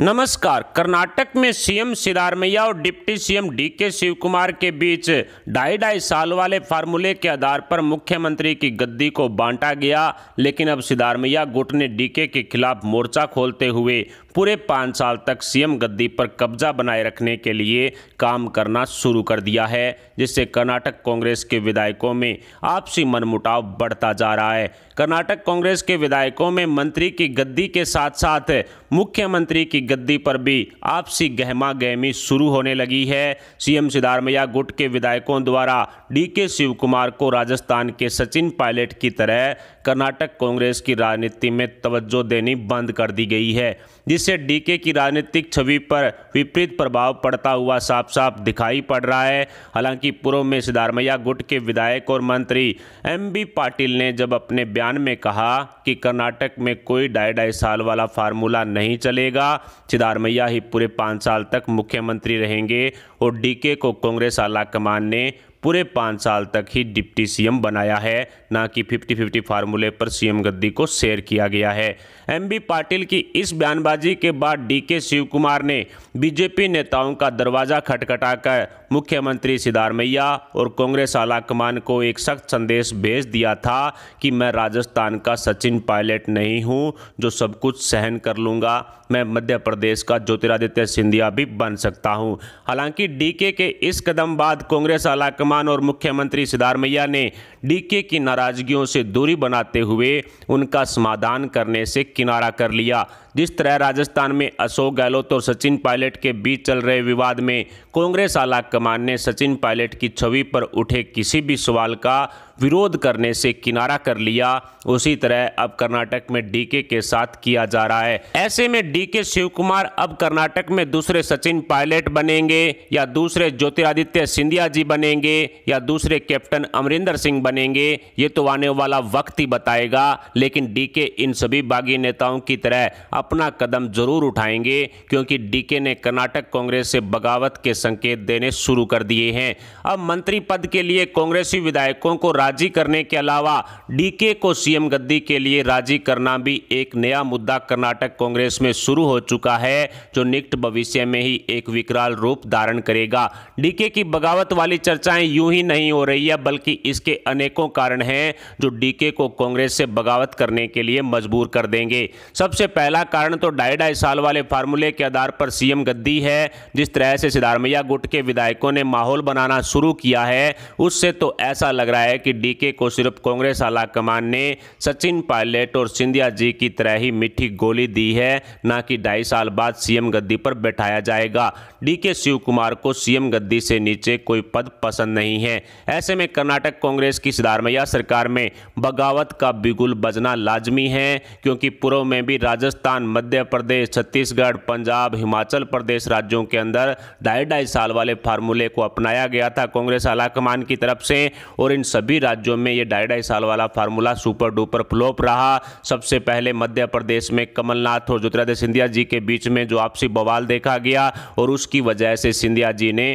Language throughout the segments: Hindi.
नमस्कार कर्नाटक में सीएम सिद्धारमैया और डिप्टी सीएम डीके शिवकुमार के बीच ढाई ढाई साल वाले फार्मूले के आधार पर मुख्यमंत्री की गद्दी को बांटा गया लेकिन अब सिद्धारमैया गुट ने डीके के खिलाफ मोर्चा खोलते हुए पूरे पाँच साल तक सीएम गद्दी पर कब्जा बनाए रखने के लिए काम करना शुरू कर दिया है जिससे कर्नाटक कांग्रेस के विधायकों में आपसी मनमुटाव बढ़ता जा रहा है कर्नाटक कांग्रेस के विधायकों में मंत्री की गद्दी के साथ साथ मुख्यमंत्री की गद्दी पर भी आपसी गहमा गहमी शुरू होने लगी है सीएम सिद्धारमैया गुट के विधायकों द्वारा डी के शिव कुमार को राजस्थान के सचिन पायलट की तरह कर्नाटक कांग्रेस की राजनीति में तवज्जो देनी बंद कर दी गई है जिससे डीके की राजनीतिक छवि पर विपरीत प्रभाव पड़ता हुआ साफ साफ दिखाई पड़ रहा है हालांकि पूर्व में सिद्धारमैया गुट के विधायक और मंत्री एम बी पाटिल ने जब अपने बयान में कहा कि कर्नाटक में कोई ढाई ढाई साल वाला फार्मूला नहीं चलेगा सिद्धारमैया ही पूरे पाँच साल तक मुख्यमंत्री रहेंगे और डीके को कांग्रेस आला कमान ने पूरे पाँच साल तक ही डिप्टी सीएम बनाया है ना कि 50-50 फार्मूले पर सीएम गद्दी को शेयर किया गया है एमबी पाटिल की इस बयानबाजी के बाद डीके शिव कुमार ने बीजेपी नेताओं का दरवाज़ा खटखटाकर मुख्यमंत्री सिद्धारमैया और कांग्रेस आलाकमान को एक सख्त संदेश भेज दिया था कि मैं राजस्थान का सचिन पायलट नहीं हूँ जो सब कुछ सहन कर लूँगा मैं मध्य प्रदेश का ज्योतिरादित्य सिंधिया भी बन सकता हूं हालांकि डीके के इस कदम बाद कांग्रेस आलाकमान और मुख्यमंत्री सिद्धारमैया ने डीके की नाराजगियों से दूरी बनाते हुए उनका समाधान करने से किनारा कर लिया जिस तरह राजस्थान में अशोक गहलोत और सचिन पायलट के बीच चल रहे विवाद में कांग्रेस आला कमान ने सचिन पायलट की छवि पर उठे किसी भी सवाल का विरोध करने से किनारा कर लिया उसी तरह अब कर्नाटक में डीके के साथ किया जा रहा है ऐसे में डीके शिव कुमार अब कर्नाटक में दूसरे सचिन पायलट बनेंगे या दूसरे ज्योतिरादित्य सिंधिया जी बनेंगे या दूसरे कैप्टन अमरिंदर सिंह बनेंगे ये तो आने वाला वक्त ही बताएगा लेकिन डीके इन सभी बागी नेताओं की तरह अब अपना कदम जरूर उठाएंगे क्योंकि डीके ने कर्नाटक कांग्रेस से बगावत के संकेत देने शुरू कर दिए हैं अब मंत्री पद के लिए कांग्रेसी विधायकों को राजी करने के अलावा डीके को सीएम गद्दी के लिए राजी करना भी एक नया मुद्दा कर्नाटक कांग्रेस में शुरू हो चुका है जो निकट भविष्य में ही एक विकराल रूप धारण करेगा डीके की बगावत वाली चर्चाएं यूं ही नहीं हो रही है बल्कि इसके अनेकों कारण हैं जो डीके को कांग्रेस से बगावत करने के लिए मजबूर कर देंगे सबसे पहला कारण तो ढाई ढाई साल वाले फार्मूले के आधार पर सीएम गद्दी है जिस तरह से सिद्धारमैया गुट के विधायकों ने माहौल बनाना शुरू किया है उससे तो ऐसा लग रहा है कि डीके को सिर्फ कांग्रेस आला कमान ने सचिन पायलट और सिंधिया जी की तरह ही मीठी गोली दी है ना कि ढाई साल बाद सीएम गद्दी पर बैठाया जाएगा डीके शिव कुमार को सीएम गद्दी से नीचे कोई पद पसंद नहीं है ऐसे में कर्नाटक कांग्रेस की सिद्धारमैया सरकार में बगावत का बिगुल बजना लाजमी है क्योंकि पूर्व में भी राजस्थान राजस्थान मध्य प्रदेश छत्तीसगढ़ पंजाब हिमाचल प्रदेश राज्यों के अंदर ढाई ढाई साल वाले फार्मूले को अपनाया गया था कांग्रेस आलाकमान की तरफ से और इन सभी राज्यों में ये ढाई ढाई साल वाला फार्मूला सुपर डुपर फ्लोप रहा सबसे पहले मध्य प्रदेश में कमलनाथ और ज्योतिरादित्य सिंधिया जी के बीच में जो आपसी बवाल देखा गया और उसकी वजह से सिंधिया जी ने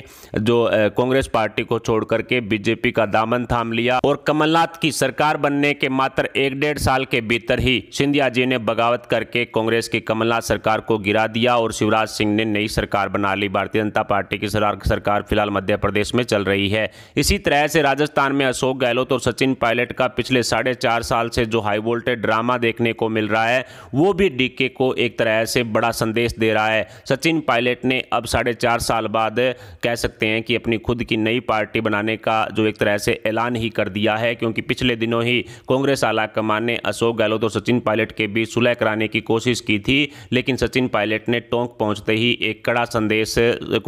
जो कांग्रेस पार्टी को छोड़ करके बीजेपी का दामन थाम लिया और कमलनाथ की सरकार बनने के मात्र एक डेढ़ साल के भीतर ही सिंधिया जी ने बगावत करके कांग्रेस कांग्रेस की कमलनाथ सरकार को गिरा दिया और शिवराज सिंह ने नई सरकार बना ली भारतीय जनता पार्टी की सरकार फिलहाल मध्य प्रदेश में चल रही है इसी तरह से राजस्थान में अशोक गहलोत और सचिन पायलट का पिछले साढ़े चार साल से जो हाई वोल्टेज ड्रामा देखने को मिल रहा है वो भी डीके को एक तरह से बड़ा संदेश दे रहा है सचिन पायलट ने अब साढ़े चार साल बाद कह सकते हैं कि अपनी खुद की नई पार्टी बनाने का जो एक तरह से ऐलान ही कर दिया है क्योंकि पिछले दिनों ही कांग्रेस आला कमान ने अशोक गहलोत और सचिन पायलट के बीच सुलह कराने की कोशिश की थी लेकिन सचिन पायलट ने टोंक पहुंचते ही एक कड़ा संदेश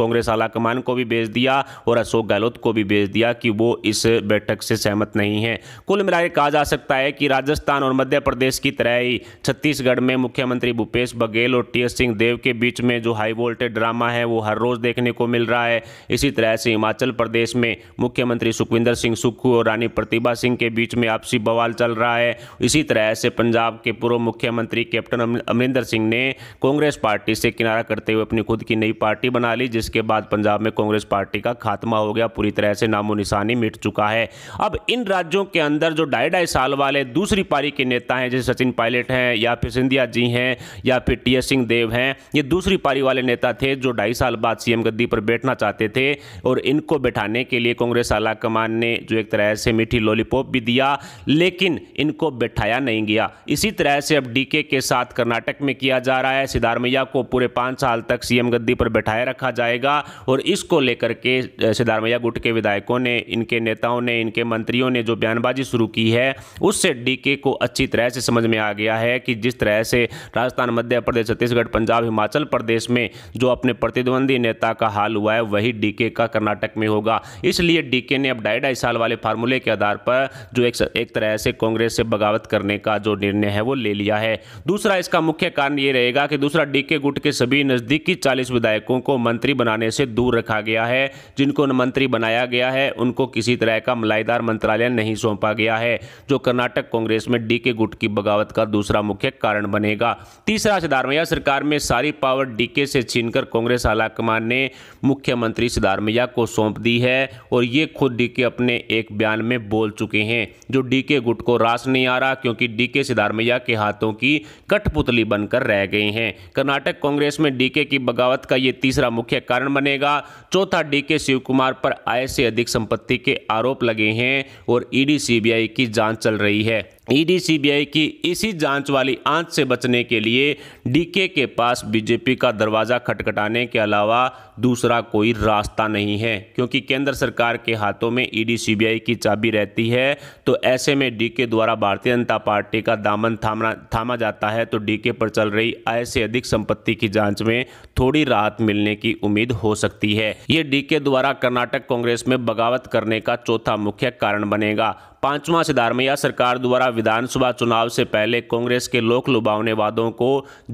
कांग्रेस आलाकमान को भी भेज दिया और अशोक गहलोत को भी भेज दिया कि वो इस बैठक से सहमत नहीं है कुल मिलाकर कहा जा सकता है कि राजस्थान और मध्य प्रदेश की तरह ही छत्तीसगढ़ में मुख्यमंत्री भूपेश बघेल और टी सिंह देव के बीच में जो हाई वोल्टेज ड्रामा है वो हर रोज़ देखने को मिल रहा है इसी तरह से हिमाचल प्रदेश में मुख्यमंत्री सुखविंदर सिंह सुक्खू और रानी प्रतिभा सिंह के बीच में आपसी बवाल चल रहा है इसी तरह से पंजाब के पूर्व मुख्यमंत्री कैप्टन अमरिंदर भूपेंद्र सिंह ने कांग्रेस पार्टी से किनारा करते हुए अपनी खुद की नई पार्टी बना ली जिसके बाद पंजाब में कांग्रेस पार्टी का खात्मा हो गया पूरी तरह से नामो निशानी मिट चुका है अब इन राज्यों के अंदर जो ढाई ढाई साल वाले दूसरी पारी के नेता हैं जैसे सचिन पायलट हैं या फिर सिंधिया जी हैं या फिर टी सिंह देव हैं ये दूसरी पारी वाले नेता थे जो ढाई साल बाद सीएम गद्दी पर बैठना चाहते थे और इनको बैठाने के लिए कांग्रेस आला कमान ने जो एक तरह से मीठी लॉलीपॉप भी दिया लेकिन इनको बैठाया नहीं गया इसी तरह से अब डीके के साथ कर्नाटक बैठक में किया जा रहा है सिद्धारमैया को पूरे पाँच साल तक सीएम गद्दी पर बैठाए रखा जाएगा और इसको लेकर के सिद्धारमैया गुट के विधायकों ने इनके नेताओं ने इनके मंत्रियों ने जो बयानबाजी शुरू की है उससे डीके को अच्छी तरह से समझ में आ गया है कि जिस तरह से राजस्थान मध्य प्रदेश छत्तीसगढ़ पंजाब हिमाचल प्रदेश में जो अपने प्रतिद्वंदी नेता का हाल हुआ है वही डीके का कर्नाटक में होगा इसलिए डीके ने अब ढाई ढाई साल वाले फार्मूले के आधार पर जो एक, एक तरह से कांग्रेस से बगावत करने का जो निर्णय है वो ले लिया है दूसरा इसका मुख्य मुख्य कारण ये रहेगा कि दूसरा डी के गुट के सभी नज़दीकी चालीस विधायकों को मंत्री बनाने से दूर रखा गया है जिनको मंत्री बनाया गया है उनको किसी तरह का मलाईदार मंत्रालय नहीं सौंपा गया है जो कर्नाटक कांग्रेस में डी के गुट की बगावत का दूसरा मुख्य कारण बनेगा तीसरा सिद्धारमैया सरकार में सारी पावर डी के से छीनकर कांग्रेस आलाकमान ने मुख्यमंत्री सिद्धारमैया को सौंप दी है और ये खुद डी के अपने एक बयान में बोल चुके हैं जो डी के गुट को रास नहीं आ रहा क्योंकि डी के सिद्धारमैया के हाथों की कठपुतली बनकर रह गए हैं कर्नाटक कांग्रेस में डीके की बगावत का ये तीसरा मुख्य कारण बनेगा चौथा डीके शिव कुमार पर आय से अधिक संपत्ति के आरोप लगे हैं और ईडी सीबीआई की जांच चल रही है ईडी सीबीआई की इसी जांच वाली आंच से बचने के लिए डीके के पास बीजेपी का दरवाज़ा खटखटाने के अलावा दूसरा कोई रास्ता नहीं है क्योंकि केंद्र सरकार के हाथों में ईडी सीबीआई की चाबी रहती है तो ऐसे में डीके द्वारा भारतीय जनता पार्टी का दामन थामा थामा जाता है तो डीके पर चल रही आय से अधिक संपत्ति की जांच में थोड़ी राहत मिलने की उम्मीद हो सकती है ये डीके द्वारा कर्नाटक कांग्रेस में बगावत करने का चौथा मुख्य कारण बनेगा पांचवा सिद्धारमैया सरकार द्वारा विधानसभा चुनाव से पहले कांग्रेस के लोक लुभावने वादों को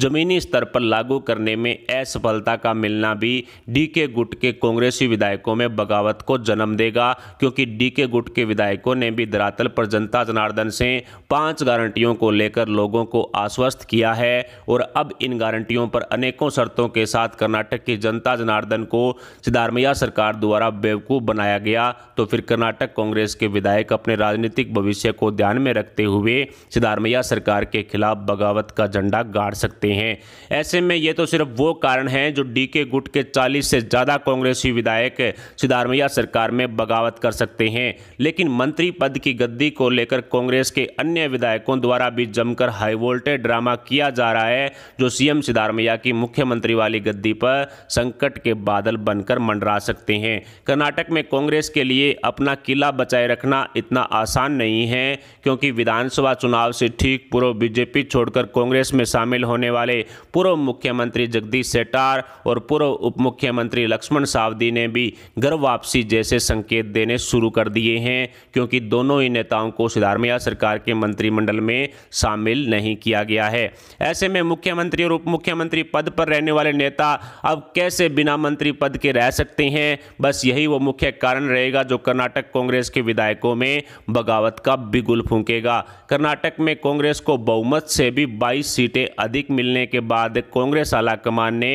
जमीनी स्तर पर लागू करने में असफलता का मिलना भी डी के गुट के कांग्रेसी विधायकों में बगावत को जन्म देगा क्योंकि डी के गुट के विधायकों ने भी धरातल पर जनता जनार्दन से पांच गारंटियों को लेकर लोगों को आश्वस्त किया है और अब इन गारंटियों पर अनेकों शर्तों के साथ कर्नाटक की जनता जनार्दन को सिद्धारमैया सरकार द्वारा बेवकूफ़ बनाया गया तो फिर कर्नाटक कांग्रेस के विधायक अपने राजनीतिक भविष्य को ध्यान में रखते हुए सिद्धारमैया सरकार के खिलाफ बगावत का झंडा गाड़ सकते हैं ऐसे में ये तो सिर्फ वो कारण हैं जो डी के गुट के चालीस से ज़्यादा कांग्रेसी विधायक सिद्धारमैया सरकार में बगावत कर सकते हैं लेकिन मंत्री पद की गद्दी को लेकर कांग्रेस के अन्य विधायकों द्वारा भी जमकर हाई वोल्टेज ड्रामा किया जा रहा है जो सीएम सिद्धारमैया की मुख्यमंत्री वाली गद्दी पर संकट के बादल बनकर मंडरा सकते हैं कर्नाटक में कांग्रेस के लिए अपना किला बचाए रखना इतना आसान नहीं है क्योंकि विधानसभा चुनाव से ठीक पूर्व बीजेपी छोड़कर कांग्रेस में शामिल होने वाले पूर्व मुख्यमंत्री जगदीश सेटार और पूर्व उप मुख्यमंत्री लक्ष्मण सावदी ने भी घर वापसी जैसे संकेत देने शुरू कर दिए हैं क्योंकि दोनों ही नेताओं को सिधारमिया सरकार के मंत्रिमंडल में शामिल नहीं किया गया है ऐसे में मुख्यमंत्री और उप मुख्यमंत्री पद पर रहने वाले नेता अब कैसे बिना मंत्री पद के रह सकते हैं बस यही वो मुख्य कारण रहेगा जो कर्नाटक कांग्रेस के विधायकों में बगावत का बिगुल फूकेगा कर्नाटक में कांग्रेस को बहुमत से भी 22 सीटें अधिक मिलने के बाद कांग्रेस आलाकमान ने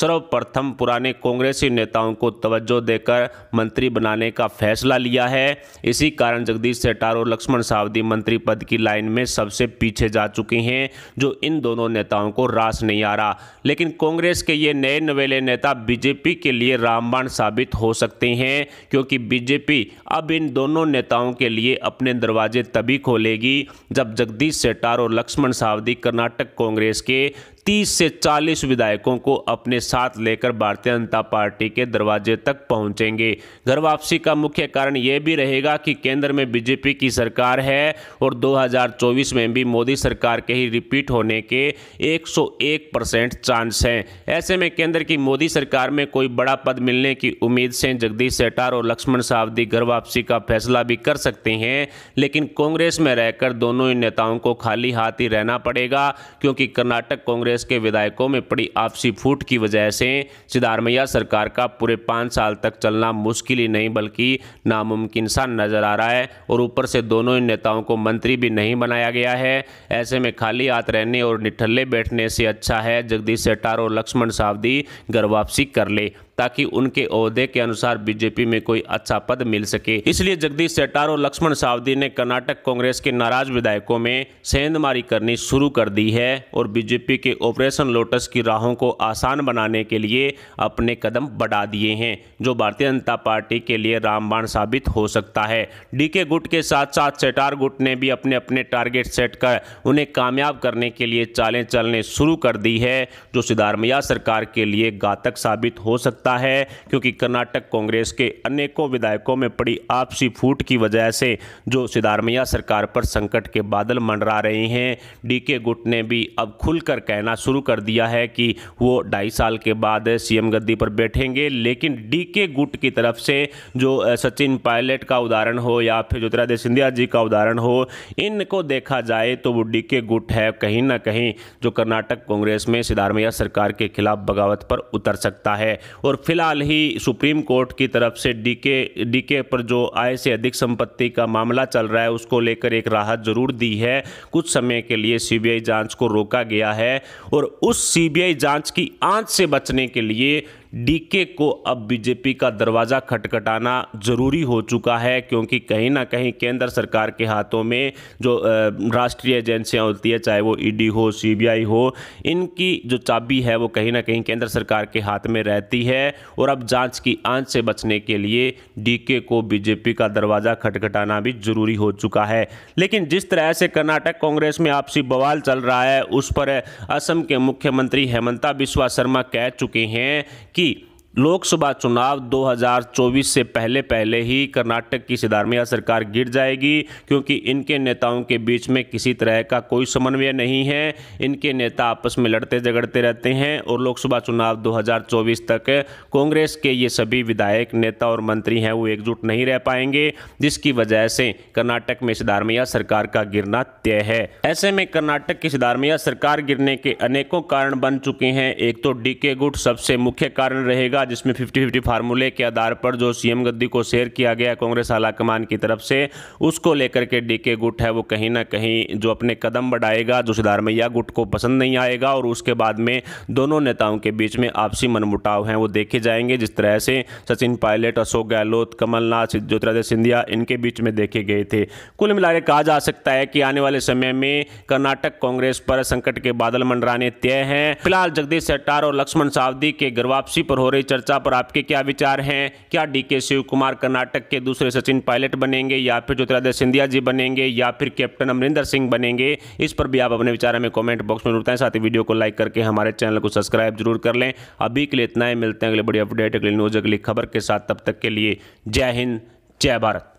सर्वप्रथम पुराने कांग्रेसी नेताओं को तवज्जो देकर मंत्री बनाने का फैसला लिया है इसी कारण जगदीश सेटार और लक्ष्मण सावदी मंत्री पद की लाइन में सबसे पीछे जा चुके हैं जो इन दोनों नेताओं को रास नहीं आ रहा लेकिन कांग्रेस के ये नए नवेले नेता बीजेपी के लिए रामबाण साबित हो सकते हैं क्योंकि बीजेपी अब इन दोनों नेताओं के लिए अपने दरवाजे तभी खोलेगी जब जगदीश सेटार और लक्ष्मण सावधी कर्नाटक कांग्रेस के 30 से 40 विधायकों को अपने साथ लेकर भारतीय जनता पार्टी के दरवाजे तक पहुंचेंगे घर वापसी का मुख्य कारण यह भी रहेगा कि केंद्र में बीजेपी की सरकार है और 2024 में भी मोदी सरकार के ही रिपीट होने के 101 परसेंट चांस हैं ऐसे में केंद्र की मोदी सरकार में कोई बड़ा पद मिलने की उम्मीद से जगदीश सेटार और लक्ष्मण सावधी घर वापसी का फैसला भी कर सकते हैं लेकिन कांग्रेस में रहकर दोनों ही नेताओं को खाली हाथ ही रहना पड़ेगा क्योंकि कर्नाटक कांग्रेस कांग्रेस के विधायकों में पड़ी आपसी फूट की वजह से सिद्धारमैया सरकार का पूरे पाँच साल तक चलना मुश्किल ही नहीं बल्कि नामुमकिन सा नज़र आ रहा है और ऊपर से दोनों ही नेताओं को मंत्री भी नहीं बनाया गया है ऐसे में खाली हाथ रहने और निठल्ले बैठने से अच्छा है जगदीश सेटार और लक्ष्मण सावधी घर वापसी कर ले ताकि उनके अहदे के अनुसार बीजेपी में कोई अच्छा पद मिल सके इसलिए जगदीश सेटार और लक्ष्मण सावदी ने कर्नाटक कांग्रेस के नाराज विधायकों में सेंधमारी करनी शुरू कर दी है और बीजेपी के ऑपरेशन लोटस की राहों को आसान बनाने के लिए अपने कदम बढ़ा दिए हैं जो भारतीय जनता पार्टी के लिए रामबाण साबित हो सकता है डीके गुट के साथ साथ सेटार गुट ने भी अपने अपने टारगेट सेट कर उन्हें कामयाब करने के लिए चालें चलने शुरू कर दी है जो सिद्धारमैया सरकार के लिए घातक साबित हो सकता सकता है क्योंकि कर्नाटक कांग्रेस के अनेकों विधायकों में पड़ी आपसी फूट की वजह से जो सिदारमैया सरकार पर संकट के बादल मंडरा रहे हैं डीके गुट ने भी अब खुलकर कहना शुरू कर दिया है कि वो ढाई साल के बाद सीएम गद्दी पर बैठेंगे लेकिन डीके गुट की तरफ से जो सचिन पायलट का उदाहरण हो या फिर ज्योतिरादित्य सिंधिया जी का उदाहरण हो इनको देखा जाए तो वो डीके गुट है कहीं ना कहीं जो कर्नाटक कांग्रेस में सिदारमैया सरकार के खिलाफ बगावत पर उतर सकता है और और फिलहाल ही सुप्रीम कोर्ट की तरफ से डीके डीके पर जो आय से अधिक संपत्ति का मामला चल रहा है उसको लेकर एक राहत जरूर दी है कुछ समय के लिए सीबीआई जांच को रोका गया है और उस सीबीआई जांच की आंच से बचने के लिए डीके को अब बीजेपी का दरवाज़ा खटखटाना ज़रूरी हो चुका है क्योंकि कहीं ना कहीं केंद्र सरकार के हाथों में जो राष्ट्रीय एजेंसियां होती है चाहे वो ईडी हो सीबीआई हो इनकी जो चाबी है वो कहीं ना कहीं केंद्र सरकार के हाथ में रहती है और अब जांच की आंच से बचने के लिए डीके को बीजेपी का दरवाज़ा खटखटाना भी ज़रूरी हो चुका है लेकिन जिस तरह से कर्नाटक कांग्रेस में आपसी बवाल चल रहा है उस पर असम के मुख्यमंत्री हेमंता बिश्वा शर्मा कह चुके हैं कि কি लोकसभा चुनाव 2024 से पहले पहले ही कर्नाटक की सिद्धारमैया सरकार गिर जाएगी क्योंकि इनके नेताओं के बीच में किसी तरह का कोई समन्वय नहीं है इनके नेता आपस में लड़ते झगड़ते रहते हैं और लोकसभा चुनाव 2024 तक कांग्रेस के ये सभी विधायक नेता और मंत्री हैं वो एकजुट नहीं रह पाएंगे जिसकी वजह से कर्नाटक में सिद्धारमैया सरकार का गिरना तय है ऐसे में कर्नाटक की सिद्धारमैया सरकार गिरने के अनेकों कारण बन चुके हैं एक तो डी के गुट सबसे मुख्य कारण रहेगा का जिसमें फिफ्टी फिफ्टी फार्मूले के आधार पर जो सीएम गद्दी को शेयर किया गया कांग्रेस आलाकमान की तरफ से उसको लेकर के डी के गुट है वो कहीं ना कहीं जो अपने कदम बढ़ाएगा जो सिद्धारमैया गुट को पसंद नहीं आएगा और उसके बाद में दोनों नेताओं के बीच में आपसी मनमुटाव हैं वो देखे जाएंगे जिस तरह से सचिन पायलट अशोक गहलोत कमलनाथ ज्योतिरादित्य सिंधिया इनके बीच में देखे गए थे कुल मिलाकर कहा जा सकता है कि आने वाले समय में कर्नाटक कांग्रेस पर संकट के बादल मंडराने तय हैं फिलहाल जगदीश सेट्टार और लक्ष्मण सावदी के गर्वापसी पर हो रही चर्चा पर आपके क्या विचार हैं क्या डी के शिव कुमार कर्नाटक के दूसरे सचिन पायलट बनेंगे या फिर ज्योतिरादित्य सिंधिया जी बनेंगे या फिर कैप्टन अमरिंदर सिंह बनेंगे इस पर भी आप अपने विचार हमें कॉमेंट बॉक्स में हैं साथ ही वीडियो को लाइक करके हमारे चैनल को सब्सक्राइब जरूर कर लें अभी के लिए इतना ही मिलते हैं अगले बड़ी अपडेट अगली न्यूज़ अगली खबर के साथ तब तक के लिए जय हिंद जय भारत